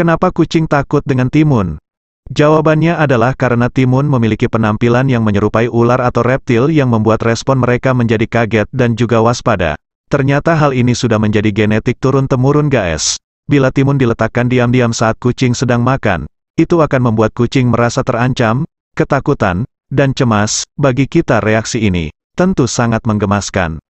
Kenapa kucing takut dengan timun? Jawabannya adalah karena timun memiliki penampilan yang menyerupai ular atau reptil yang membuat respon mereka menjadi kaget dan juga waspada. Ternyata hal ini sudah menjadi genetik turun-temurun guys. Bila timun diletakkan diam-diam saat kucing sedang makan, itu akan membuat kucing merasa terancam, ketakutan, dan cemas, bagi kita reaksi ini, tentu sangat menggemaskan.